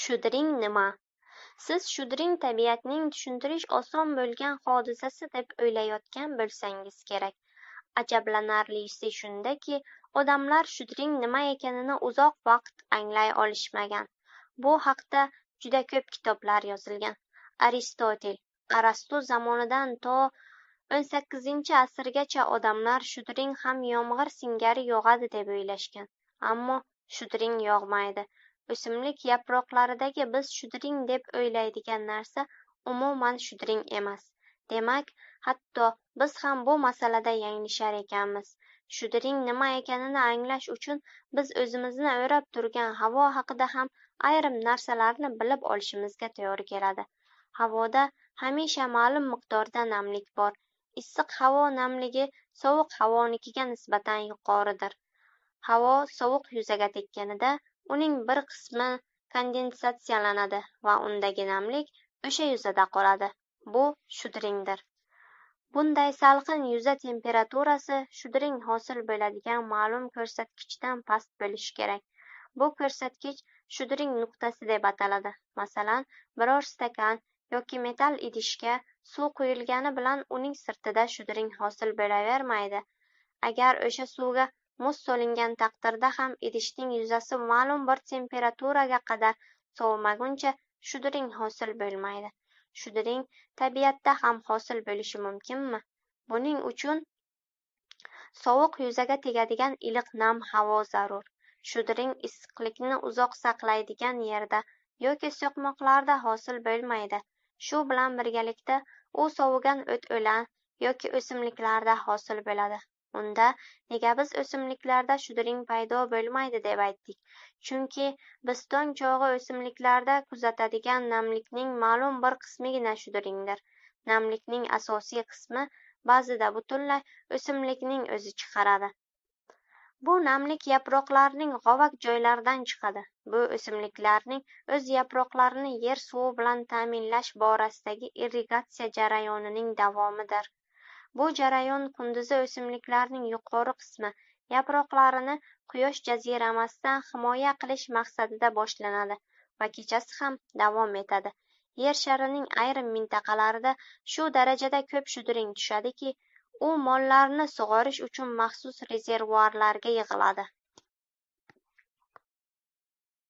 Shudring nima? Siz shudring tabiatning tushuntirish oson bo'lgan hodisasi deb o'ylayotgan bo'lsangiz kerak. Ajablanarlisi shundaki, odamlar shudring nima ekanini uzoq vaqt anglay olishmagan. Bu haqda juda ko'p kitoblar yozilgan. Aristotel, Arastu zamonidan to 18-asrgacha odamlar shudring ham yomg'ir singari yog'adi deb o'ylashgan. Ammo shudring yog'maydi. O'simlik yaproqlaridagi biz shudring deb o'ylaydigan narsa umuman shudring emas. Demak, hatto biz ham bu masalada yanglishar ekanmiz. Shudring nima ekanini anglash uchun biz o'zimizni o'rab turgan havo haqida ham ayrim narsalarni bilib olishimizga to'g'ri keladi. Havoda hamisha ma'lum miqdorda namlik bor. Issiq havo namligi sovuq havonikiga nisbatan yuqoridir. Havo sovuq yuzaga tekkanida uning bir qismi kondensatsiyalanadi va undagi namlik o'sha yuzada qoladi. Bu shudringdir. Bunday salqin yuza temperaturasi shudring hosil bo'ladigan ma'lum ko'rsatkichdan past bo'lishi kerak. Bu ko'rsatkich shudring nuqtasi deb ataladi. Masalan, biror stakan yoki metall idishga suv quyilgani bilan uning sirtida shudring hosil bo'lavermaydi. Agar o'sha suvga muz solingan taqdirda ham idishning yuzasi ma'lum bir temperaturaga qadar sovimaguncha shudring hosil bo'lmaydi. Shudring tabiatda ham hosil bo'lishi mumkinmi? Buning uchun sovuq yuzaga tegadigan iliq nam havo zarur. Shudring issiqlikni uzoq saqlaydigan yerda yoki so'qmoqlarda hosil bo'lmaydi. Shu bilan birgalikda u sovigan o't o'lan yoki o'simliklarda hosil bo'ladi. Unda nega biz o'simliklarda shudring paydo bo'lmaydi deb aytdik? Chunki biz tong chog'i o'simliklarda kuzatadigan namlikning ma'lum bir qismigina shudringdir. Namlikning asosiy qismi ba'zida butunlay o'simlikning o'zi chiqaradi. Bu namlik yaproqlarning g'ovak joylaridan chiqadi. Bu o'simliklarning o'z yaproqlarini yer suvi bilan ta'minlash borasidagi irrigatsiya jarayonining davomidir. Bu jarayon kunduzi o'simliklarning yuqori qismi – yaproqlarini quyosh jaziramasidan himoya qilish maqsadida boshlanadi va kechasi ham davom etadi. Yer sharining ayrim mintaqalarida shu darajada ko'p shudring tushadiki, u mollarni sug'orish uchun maxsus rezervuarlarga yig'iladi.